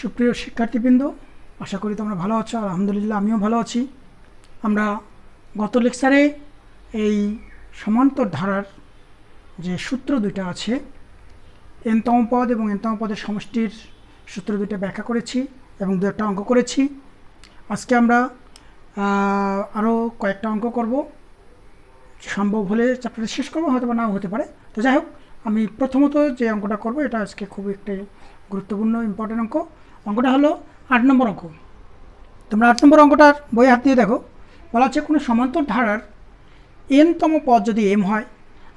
সুপ্রিয় শিক্ষার্থীবৃন্দ আশা করি তোমরা ভালো আছো আলহামদুলিল্লাহ আমিও ভালো আছি আমরা গত লেকচারে এই সমান্তর ধারার যে সূত্র দুইটা আছে এনতম পদ এবং এনতম পদের সমষ্টির সূত্র দুইটা ব্যাখ্যা করেছি এবং দু একটা অঙ্ক করেছি আজকে আমরা আরও কয়েকটা অঙ্ক করব সম্ভব হলে চ্যাপ্টারটা শেষ করবো হয়তো বা নাও হতে পারে তো যাই হোক আমি প্রথমত যে অঙ্কটা করব এটা আজকে খুব একটি গুরুত্বপূর্ণ ইম্পর্টেন্ট অঙ্ক অঙ্কটা হলো আট নম্বর অঙ্ক তোমরা আট নম্বর অঙ্কটার বই হাত দিয়ে দেখো বলা হচ্ছে কোনো সমান্তর ধারার এনতম পদ যদি এম হয়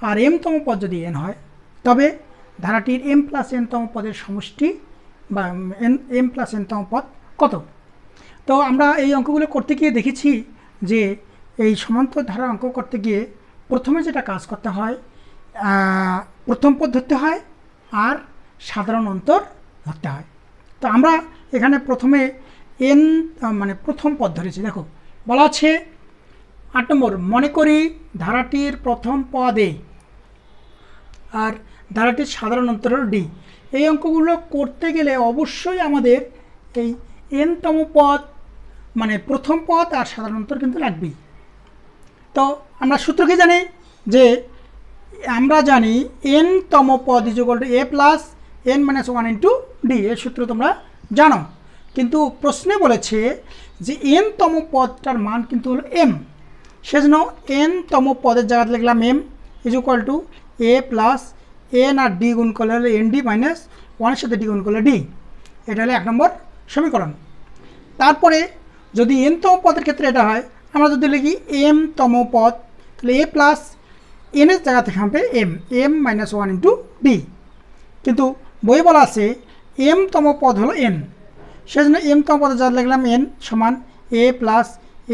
আর এমতম পদ যদি এন হয় তবে ধারাটির এম প্লাস এনতম পদের সমষ্টি বা এন এম প্লাস এনতম পদ কত তো আমরা এই অঙ্কগুলো করতে গিয়ে দেখেছি যে এই সমান্তর ধারা অঙ্ক করতে গিয়ে প্রথমে যেটা কাজ করতে হয় প্রথম পদ ধরতে হয় আর সাধারণ অন্তর ধরতে হয় তো আমরা এখানে প্রথমে এন মানে প্রথম পদ ধরেছি দেখো বলা আছে আট নম্বর মনে করি ধারাটির প্রথম পদ এ আর ধারাটির সাধারণ অন্তর ডি এই অঙ্কগুলো করতে গেলে অবশ্যই আমাদের এই এনতম পদ মানে প্রথম পদ আর সাধারণ অন্তর কিন্তু লাগবেই তো আমরা সূত্র কি জানি যে আমরা জানি এনতম পদ is equal to A plus N minus one into D এর সূত্র তোমরা জানো কিন্তু প্রশ্নে বলেছে যে এন তম পদটার মান কিন্তু হলো এম সেজন্য এন তম পদের জায়গাতে লিখলাম M is equal to A plus N আর ডি গুণ করলে হলো এন ডি মাইনাস ওয়ানের সাথে ডি গুণ করলে ডি এটা হলো এক নম্বর সমীকরণ তারপরে যদি এন তম পদের ক্ষেত্রে এটা হয় আমরা যদি লিখি এম তম পদ তাহলে এ প্লাস এনের জায়গা থেকে হবে M M minus one into D কিন্তু বই বলা আছে এম তম পদ হলো এন সেজন্য এম তম পদে যা লিখলাম এন সমান এ প্লাস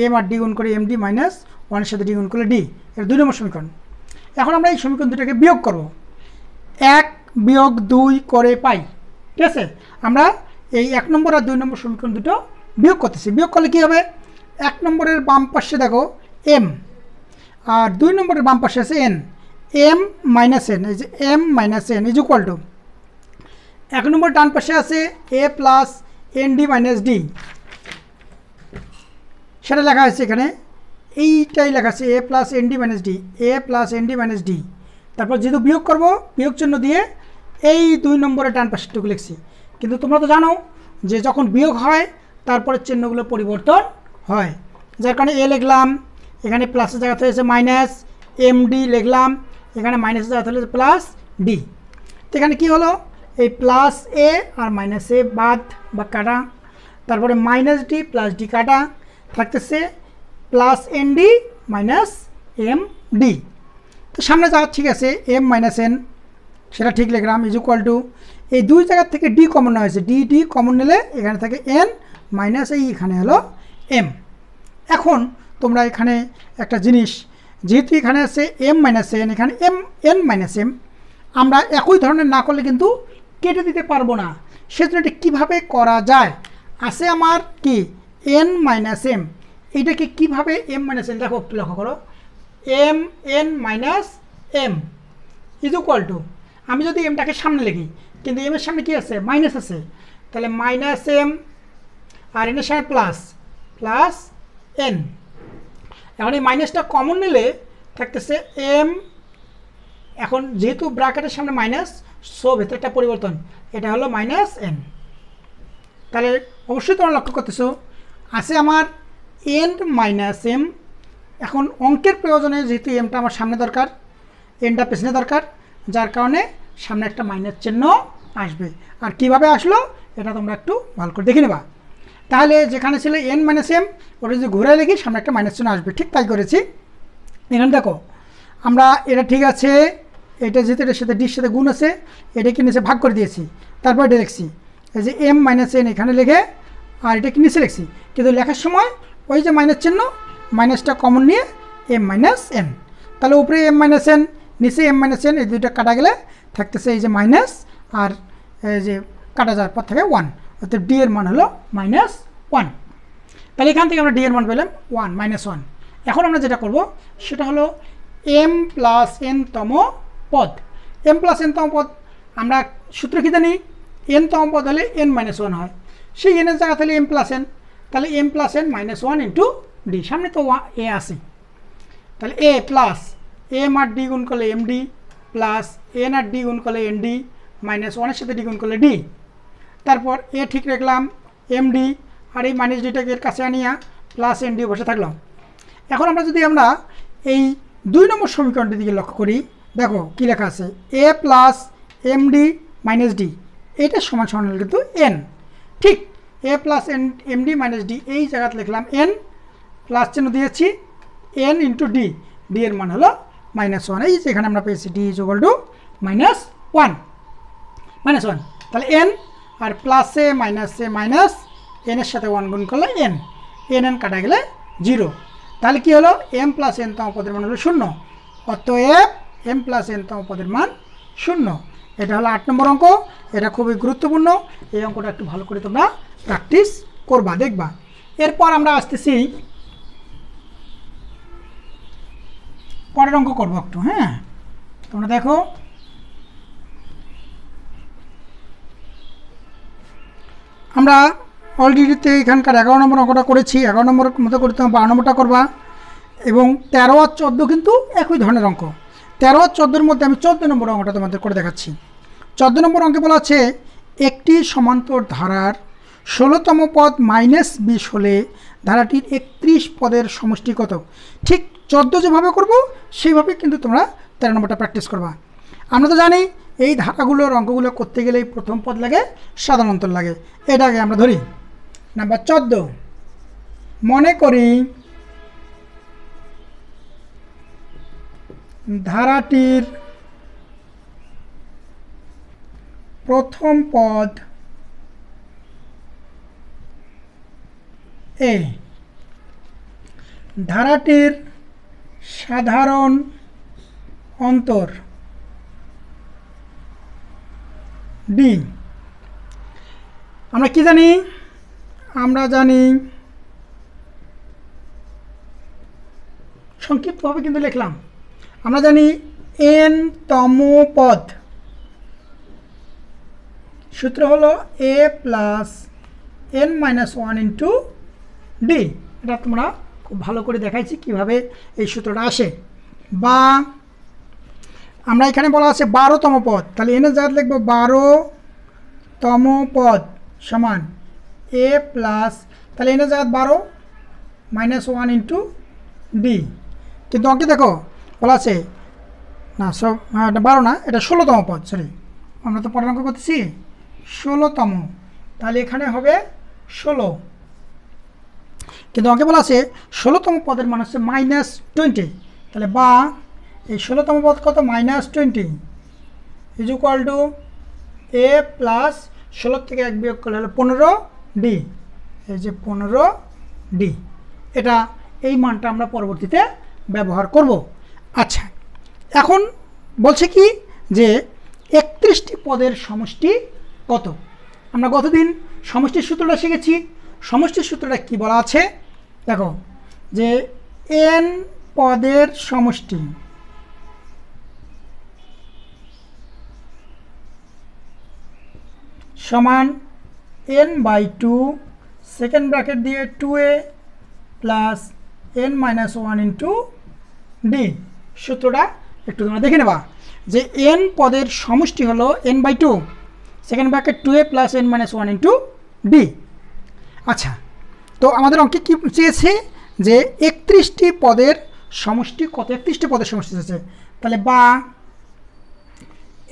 এম আর ডি গুণ করে এম ডি মাইনাস ওয়ানের সাথে ডি গুণ করলে ডি এর দুই নম্বর সমীকরণ এখন আমরা এই সমীকরণ দুটাকে বিয়োগ করব এক বিয়োগ দুই করে পাই ঠিক আছে আমরা এই এক নম্বর আর দুই নম্বর সমীকরণ দুটো বিয়োগ করতেছি বিয়োগ করলে কী হবে এক নম্বরের বাম পাশে দেখো এম আর দুই নম্বরের বাম পাশে আছে এন এম মাইনাস এন এই যে M minus N is equal to এক নম্বর ডান পাশে আছে A plus N D minus D সেটা লেখা আছে এখানে এইটাই লেখা আছে A plus N D minus D A plus N D minus D তারপর যেহেতু বিয়োগ করব বিয়োগ চিহ্ন দিয়ে এই দুই নম্বরের ডান পাশেরটুকু লিখছি কিন্তু তোমরা তো জানো যে যখন বিয়োগ হয় তারপরে চিহ্নগুলো পরিবর্তন হয় যার কারণে এ লিখলাম এখানে প্লাসের জায়গাতে হয়েছে মাইনাস এম ডি লিখলাম এখানে মাইনাসের জায়গাতে হয়েছে প্লাস ডি তো এখানে কী হলো এই প্লাস এ আর মাইনাস এ বাদ বা কাটা তারপরে মাইনাস ডি প্লাস ডি কাটা থাকতেছে plus N D minus M D তো সামনে যাওয়া ঠিক আছে এম মাইনাস এন সেটা ঠিক লিখলাম ইজ ইকুয়াল টু এই দুই জায়গার থেকে ডি কমন নেওয়া হয়েছে ডি ডি কমন নিলে এখানে থাকে এন মাইনাস এই এখানে হলো এম এখন তোমরা এখানে একটা জিনিস যেহেতু এখানে আছে এম মাইনাস এন এখানে এম এন মাইনাস এম আমরা একই ধরনের না করলে কিন্তু কেটে দিতে পারবো না সেজন্য এটা কীভাবে করা যায় আছে আমার কি এন মাইনাস এম এটাকে কীভাবে এম মাইনাস এন দেখো লক্ষ্য করো M N minus M is equal to আমি যদি এমটাকে সামনে লিখি কিন্তু এমের সামনে কী আছে মাইনাস আছে তাহলে মাইনাস এম আর এনের সামনে প্লাস প্লাস এন এখন এই মাইনাসটা কমন নিলে থাকতেছে এম এখন যেহেতু ব্রাকেটের সামনে মাইনাস সো ভেতরে একটা পরিবর্তন এটা হলো মাইনাস এন তাহলে অবশ্যই তোমরা লক্ষ্য করতেছো আছে আমার এন মাইনাস এম এখন অঙ্কের প্রয়োজনে যেহেতু এমটা আমার সামনে দরকার এনটা পেছনে দরকার যার কারণে সামনে একটা মাইনাস চিহ্ন আসবে আর কিভাবে আসলো এটা তোমরা একটু ভালো করে দেখে নেবা তাহলে যেখানে ছিল এন মাইনাস এম ওটা যদি ঘুরে লিখি সামনে একটা মাইনাস চিহ্ন আসবে ঠিক তাই করেছি এখানে দেখো আমরা এটা ঠিক আছে এটা যেহেতু এটার সাথে ডির সাথে গুণ আছে এটাকে নিচে ভাগ করে দিয়েছি তারপর এটা লিখছি এই যে এম মাইনাস এন এখানে লেখে আর এটাকে নিচে লিখছি কিন্তু লেখার সময় ওই যে মাইনাস চিহ্ন মাইনাসটা কমন নিয়ে এম মাইনাস এন তাহলে উপরে এম মাইনাস এন নিচে এম মাইনাস এন এই দুইটা কাটা গেলে থাকতেছে এই যে মাইনাস আর এই যে কাটা যাওয়ার পর থেকে ওয়ান অর্থাৎ ডি এর মান হলো মাইনাস ওয়ান তাহলে এখান থেকে আমরা ডি এর মান পেলাম ওয়ান মাইনাস ওয়ান এখন আমরা যেটা করব সেটা হলো এম প্লাস এন তম পদ এম প্লাস এনতম পদ আমরা সূত্র কী জানি এনতম পদ হলে এন মাইনাস ওয়ান হয় সেই এনের জায়গা তাহলে এম প্লাস এন তাহলে M plus N minus one into D সামনে তো এ আছে তাহলে এ প্লাস এম আর ডি গুণ করলে এম ডি প্লাস এন আর ডি গুণ করলে এন ডি মাইনাস ওয়ানের সাথে ডি গুণ করলে ডি তারপর এ ঠিক রাখলাম এম ডি আর এই মাইনাস ডিটাকে এর কাছে আনিয়া প্লাস এন ডি বসে থাকলাম এখন আমরা যদি আমরা এই দুই নম্বর সমীকরণটির দিকে লক্ষ্য করি দেখো কী লেখা আছে A plus MD minus D এইটা সমান সমান কিন্তু এন ঠিক A plus N MD minus D এই জায়গাতে লিখলাম এন প্লাস চিহ্ন দিয়েছি এন ইন্টু ডি ডি এর মান হলো মাইনাস ওয়ান এই যেখানে আমরা পেয়েছি D is equal to minus one minus one তাহলে এন আর প্লাসে মাইনাসে মাইনাস এনের সাথে ওয়ান গুণ করলে এন এন এন কাটা গেলে জিরো তাহলে কী হলো এম প্লাস এন তম পদের মান হলো শূন্য অত এফ এম প্লাস এনতম পদের মান শূন্য এটা হলো আট নম্বর অঙ্ক এটা খুবই গুরুত্বপূর্ণ এই অঙ্কটা একটু ভালো করে তোমরা প্র্যাকটিস করবা দেখবা এরপর আমরা আসতেছি পরের অঙ্ক করবো একটু হ্যাঁ তোমরা দেখো আমরা অলরেডিতে এখানকার এগারো নম্বর অঙ্কটা করেছি এগারো নম্বর মতো করে করতে বারো নম্বরটা করবা এবং তেরো আর চোদ্দো কিন্তু একই ধরনের অঙ্ক তেরো চোদ্দোর মধ্যে আমি চোদ্দো নম্বর অঙ্কটা তোমাদের করে দেখাচ্ছি চোদ্দ নম্বর অঙ্কে বলা আছে একটি সমান্তর ধারার ষোলোতম পদ মাইনাস বিশ হলে ধারাটির একত্রিশ পদের সমষ্টি কত ঠিক চোদ্দো যেভাবে করব সেইভাবে কিন্তু তোমরা তেরো নম্বরটা প্র্যাকটিস করবা আমরা তো জানি এই ধারাগুলোর অঙ্কগুলো করতে গেলে প্রথম পদ লাগে সাধারণত লাগে এটাকে আমরা ধরি নাম্বার চোদ্দো মনে করি ধারাটির প্রথম পদ এ ধারাটির সাধারণ অন্তর ডি আমরা কি জানি আমরা জানি সংক্ষিপ্তভাবে কিন্তু লিখলাম আমরা জানি এন তম পদ সূত্র হলো A plus N minus one into D এটা তোমরা খুব ভালো করে দেখাইছি কিভাবে এই সূত্রটা আসে বা আমরা এখানে বলা আছে বারোতম পদ তাহলে এনে যা লিখবো বারোতম পদ সমান এ প্লাস তাহলে এনে যা বারো মাইনাস ওয়ান ইন্টু ডি কিন্তু অঙ্কে দেখো বলা আছে না সব হ্যাঁ, বারো না এটা ষোলোতম পদ সরি আমরা তো পদাঙ্ক করতেছি ষোলোতম তাহলে এখানে হবে ষোলো কিন্তু আমাকে বলা আছে ষোলোতম পদের মানে হচ্ছে মাইনাস টোয়েন্টি তাহলে বা এই ষোলোতম পদ কত minus twenty is equal to A plus ষোলো থেকে এক বিয়োগ করলে হলো পনেরো ডি এই যে পনেরো ডি এটা এই মানটা আমরা পরবর্তীতে ব্যবহার করব আচ্ছা এখন বলছে কি যে একত্রিশটি পদের সমষ্টি কত আমরা গতদিন সমষ্টির সূত্রটা শিখেছি সমষ্টির সূত্রটা কি বলা আছে দেখো যে এন পদের সমষ্টি সমান N by two second bracket দিয়ে two A plus N minus one into D সূত্রটা একটু তোমরা দেখে নেবা যে এন পদের সমষ্টি হলো N by two second bracket two A plus N minus one into D আচ্ছা তো আমাদের অঙ্কে কী চেয়েছে যে একত্রিশটি পদের সমষ্টি কত একত্রিশটি পদের সমষ্টি চেয়েছে তাহলে বা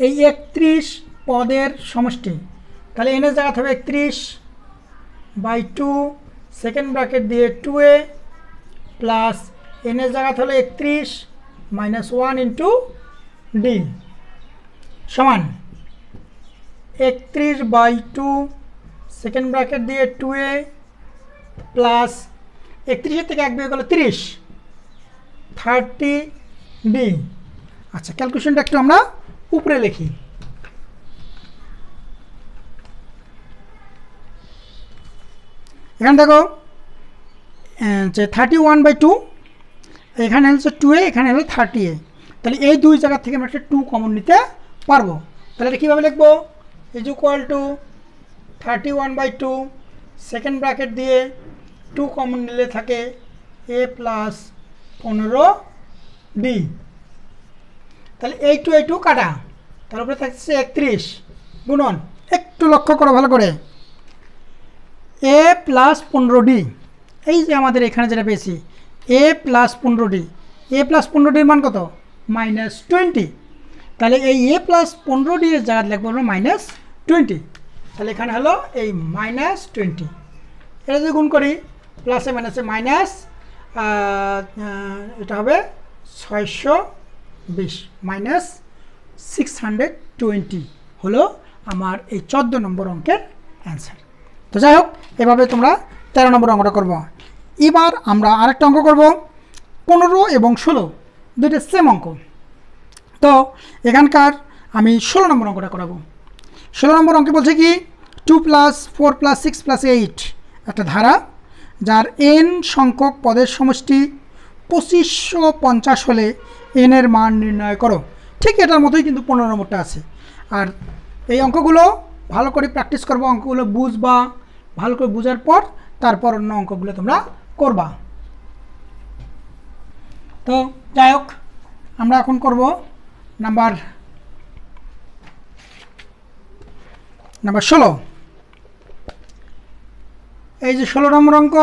এই একত্রিশ পদের সমষ্টি তাহলে এনের জায়গা থাকবে একত্রিশ বাই টু সেকেন্ড ব্র্যাকেট দিয়ে টু এ প্লাস এনের জায়গা হলো একত্রিশ মাইনাস ওয়ান ইন্টু ডি সমান একত্রিশ বাই টু সেকেন্ড ব্র্যাকেট দিয়ে টু এ প্লাস একত্রিশের থেকে এক বিয়ে গেলো তিরিশ থার্টি ডি আচ্ছা ক্যালকুলেশনটা একটু আমরা উপরে লিখি এখানে দেখো যে থার্টি ওয়ান বাই টু এখানে হচ্ছে টু এ এখানে হলো থার্টি এ তাহলে এই দুই জায়গা থেকে আমরা একটা টু কমন নিতে পারবো তাহলে এটা কীভাবে লিখবো is equal to thirty one by two second bracket দিয়ে টু কমন নিলে থাকে এ প্লাস পনেরো বি তাহলে এই টু এই টু কাটা তার উপরে থাকছে একত্রিশ গুণন একটু লক্ষ্য করো ভালো করে এ প্লাস পনেরো ডি এই যে আমাদের এখানে যেটা পেয়েছি এ প্লাস পনেরোটি এ প্লাস পনেরোটির মান কত মাইনাস টোয়েন্টি তাহলে এই এ প্লাস পনেরোটি জায়গায় লিখবো আমরা মাইনাস টোয়েন্টি তাহলে এখানে হলো এই মাইনাস টোয়েন্টি এটা যদি গুণ করি প্লাসে মাইনাসে মাইনাস এটা হবে ছয়শো বিশ মাইনাস সিক্স হান্ড্রেড টোয়েন্টি হলো আমার এই চোদ্দো নম্বর অঙ্কের অ্যান্সার তো যাই হোক এভাবে তোমরা তেরো নম্বর অঙ্কটা করবো এবার আমরা আরেকটা অঙ্ক করব পনেরো এবং ষোলো দুইটা সেম অঙ্ক তো এখানকার আমি ষোলো নম্বর অঙ্কটা করাবো ষোলো নম্বর অঙ্কে বলছে কি two plus four plus six plus eight একটা ধারা যার এন সংখ্যক পদের সমষ্টি পঁচিশশো পঞ্চাশ হলে এনের মান নির্ণয় করো ঠিক এটার মতোই কিন্তু পনেরো নম্বরটা আছে আর এই অঙ্কগুলো ভালো করে প্র্যাকটিস করবো অঙ্কগুলো বুঝবা ভালো করে বোঝার পর তারপর অন্য অঙ্কগুলো তোমরা করবা তো যাই হোক আমরা এখন করব নাম্বার নাম্বার ষোলো এই যে ষোলো নম্বর অঙ্ক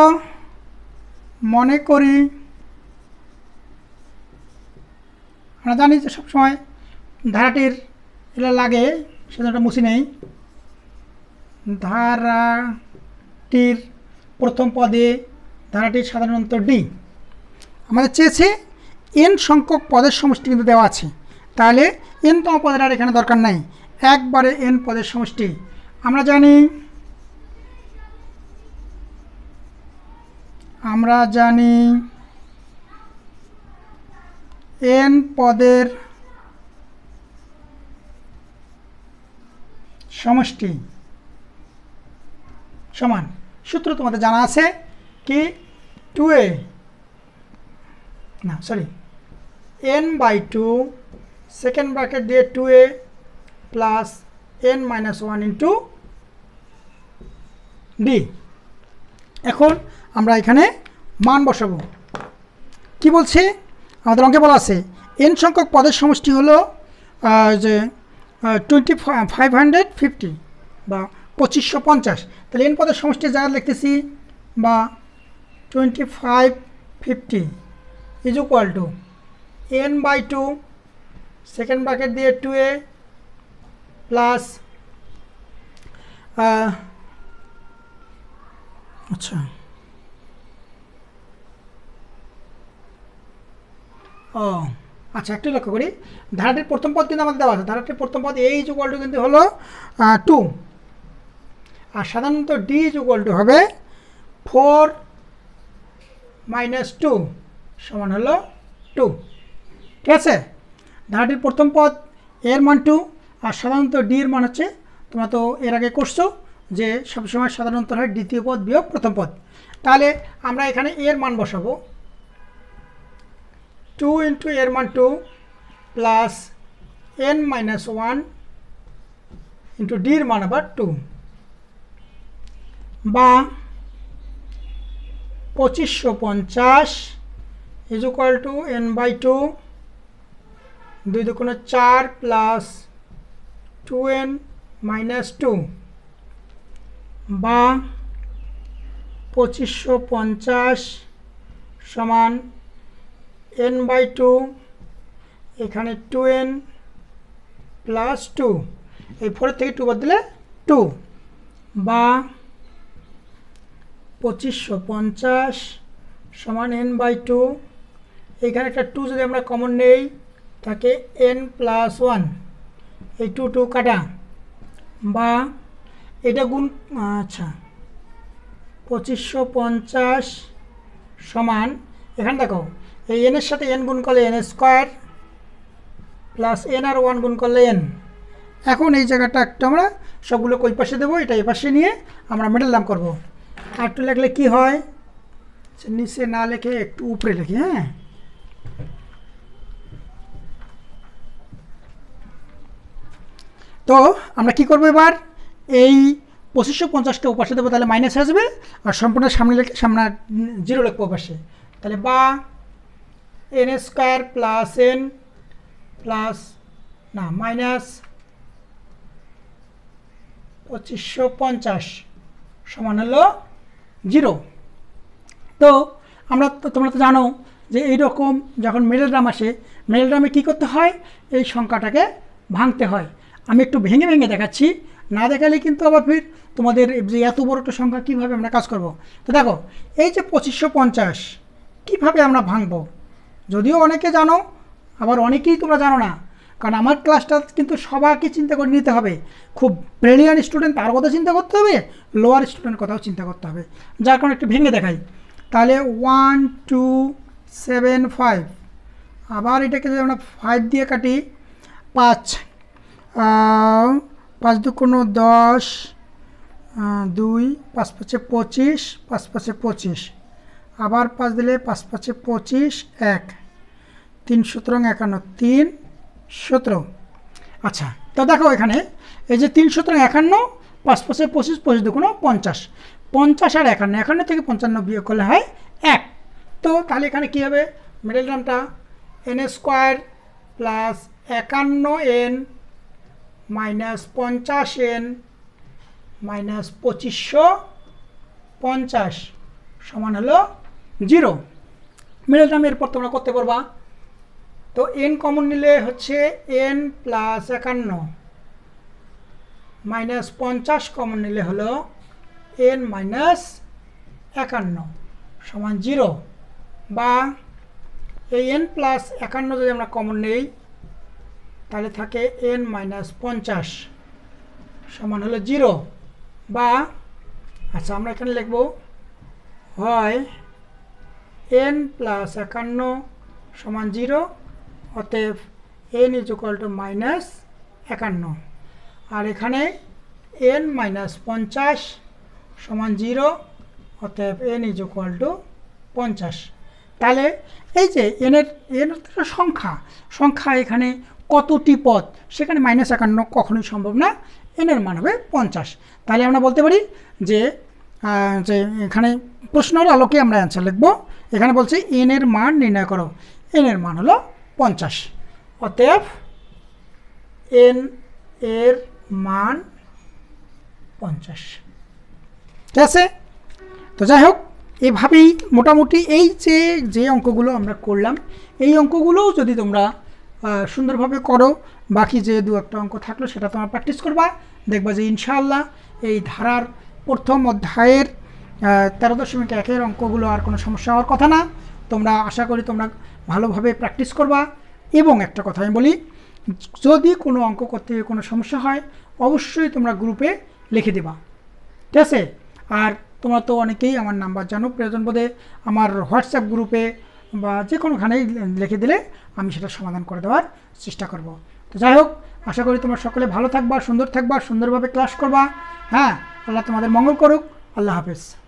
মনে করি আমরা জানি যে সবসময় ধারাটির এটা লাগে সেটা মুছি নেই ধারাটির প্রথম পদে ধারাটি সাধারণত ডি আমাদের চেয়েছে এন সংখ্যক পদের সমষ্টি কিন্তু দেওয়া আছে তাহলে এনতম পদের আর এখানে দরকার নাই একবারে এন পদের সমষ্টি আমরা জানি আমরা জানি এন পদের সমষ্টি সমান সূত্র তোমাদের জানা আছে কি টু এ না sorry N by two second bracket দিয়ে two A plus N minus one into D এখন আমরা এখানে মান বসাব কি বলছে আমাদের অঙ্কে বলা আছে এন সংখ্যক পদের সমষ্টি হল যে টোয়েন্টি ফাইভ হান্ড্রেড ফিফটি বা পঁচিশশো পঞ্চাশ তাহলে এন পদের সমষ্টি জায়গা লিখতেছি বা twenty five fifty is n to N by two second bracket দিয়ে টু এ প্লাস আচ্ছা ও আচ্ছা একটু লক্ষ্য করি ধারাটির প্রথম পদ কিন্তু আমাদের দেওয়া আছে ধারাটির প্রথম পদ এই ইজ টু কিন্তু হলো টু আর সাধারণত ডি ইজ টু হবে ফোর মাইনাস টু সমান হলো টু ঠিক আছে ধারাটির প্রথম পদ এর মান টু আর সাধারণত ডি এর মান হচ্ছে তোমরা তো এর আগে করছো যে সবসময় সাধারণত হয় দ্বিতীয় পদ বিয়োগ প্রথম পদ তাহলে আমরা এখানে এর মান বসাবো টু ইন্টু এর মান two plus N minus one into ডির মান আবার টু বা পঁচিশশো পঞ্চাশ is equal to N by two দুই দুকোনো চার plus two N minus two বা পঁচিশশো পঞ্চাশ সমান এন বাই টু এখানে টু এন প্লাস টু এই ফোর থেকে টু বদলে টু বা পঁচিশশো পঞ্চাশ সমান এন বাই টু এইখানে একটা টু যদি আমরা কমন নেই থাকে এন প্লাস ওয়ান এই টু টু কাটা বা এটা গুণ আচ্ছা পঁচিশশো পঞ্চাশ সমান এখানে দেখো এই এনের সাথে এন গুণ করলে এন স্কোয়ার প্লাস এন আর ওয়ান গুণ করলে এন এখন এই জায়গাটা একটা আমরা সবগুলো ওই পাশে দেবো এটা এ পাশে নিয়ে আমরা মেডেল দাম করবো একটু লেখলে কি হয় আচ্ছা, নিচে না লেখে একটু উপরে লেখে হ্যাঁ তো আমরা কি করবো এবার এই পঁচিশশো পঞ্চাশটা উপাশে দেবো তাহলে মাইনাস আসবে আর সম্পূর্ণ সামনে লেখে সামনে জিরো লিখবো উপাশে তাহলে বা N square plus N plus না মাইনাস পঁচিশশো পঞ্চাশ সমান হলো জিরো তো আমরা তোমরা তো জানো যে এইরকম যখন ড্রাম আসে ড্রামে কী করতে হয় এই সংখ্যাটাকে ভাঙতে হয় আমি একটু ভেঙে ভেঙে দেখাচ্ছি না দেখালে কিন্তু আবার ফির তোমাদের যে এত বড় একটা সংখ্যা কীভাবে আমরা কাজ করব তো দেখো এই যে পঁচিশশো পঞ্চাশ কীভাবে আমরা ভাঙবো যদিও অনেকে জানো আবার অনেকেই তোমরা জানো না কারণ আমার ক্লাসটা কিন্তু সবাইকে চিন্তা করে নিতে হবে খুব ব্রিলিয়ান স্টুডেন্ট তার কথা চিন্তা করতে হবে লোয়ার স্টুডেন্ট কথাও চিন্তা করতে হবে যার কারণে একটু ভেঙে দেখাই তাহলে ওয়ান টু সেভেন ফাইভ আবার এটাকে যদি আমরা ফাইভ দিয়ে কাটি পাঁচ পাঁচ দু কোনো দশ দুই পাঁচ পাঁচে পঁচিশ পাঁচ পাঁচে পঁচিশ আবার পাঁচ দিলে পাঁচ পাঁচে পঁচিশ এক তিন সুতরাং একান্ন তিন সতেরো আচ্ছা তো দেখো এখানে এই যে তিন সতেরো একান্ন পাঁচ পাঁচে পঁচিশ পঁচিশ দুগুণ পঞ্চাশ পঞ্চাশ আর একান্ন একান্ন থেকে পঞ্চান্ন বিয়োগ করলে হয় এক তো তাহলে এখানে কী হবে মিডল টার্মটা এন স্কোয়ার প্লাস একান্ন এন মাইনাস পঞ্চাশ এন মাইনাস পঁচিশশো পঞ্চাশ সমান হলো জিরো মিডল টার্ম এরপর তোমরা করতে পারবা তো এন কমন নিলে হচ্ছে এন প্লাস একান্ন মাইনাস পঞ্চাশ কমন নিলে হলো এন মাইনাস একান্ন সমান জিরো বা এই এন প্লাস একান্ন যদি আমরা কমন নেই তাহলে থাকে এন মাইনাস পঞ্চাশ সমান হলো জিরো বা আচ্ছা আমরা এখানে লিখব হয় এন প্লাস একান্ন সমান জিরো অতএব N is equal to minus একান্ন আর এখানে এন মাইনাস পঞ্চাশ সমান জিরো অতএব এন ইজ ইকাল টু পঞ্চাশ তাহলে এই যে এনের এন একটা সংখ্যা সংখ্যা এখানে কতটি পদ সেখানে মাইনাস একান্ন কখনোই সম্ভব না এনের মান হবে পঞ্চাশ তাহলে আমরা বলতে পারি যে যে এখানে প্রশ্নের আলোকে আমরা অ্যান্সার লিখব এখানে বলছে এনের মান নির্ণয় করো এনের মান হলো পঞ্চাশ অতএব এন এর মান পঞ্চাশ ঠিক আছে তো যাই হোক এভাবেই মোটামুটি এই যে যে অঙ্কগুলো আমরা করলাম এই অঙ্কগুলোও যদি তোমরা সুন্দরভাবে করো বাকি যে দু একটা অঙ্ক থাকলো সেটা তোমরা প্র্যাকটিস করবা দেখবা যে ইনশাআল্লাহ এই ধারার প্রথম অধ্যায়ের তেরো দশমিক একের অঙ্কগুলো আর কোনো সমস্যা হওয়ার কথা না তোমরা আশা করি তোমরা ভালোভাবে প্র্যাকটিস করবা এবং একটা কথা আমি বলি যদি কোনো অঙ্ক করতে কোনো সমস্যা হয় অবশ্যই তোমরা গ্রুপে লিখে দেবা ঠিক আছে আর তোমরা তো অনেকেই আমার নাম্বার জানো প্রয়োজন বোধে আমার হোয়াটসঅ্যাপ গ্রুপে বা যে কোনোখানেই লিখে দিলে আমি সেটা সমাধান করে দেওয়ার চেষ্টা করব তো যাই হোক আশা করি তোমরা সকলে ভালো থাকবা সুন্দর থাকবা সুন্দরভাবে ক্লাস করবা হ্যাঁ আল্লাহ তোমাদের মঙ্গল করুক আল্লাহ হাফেজ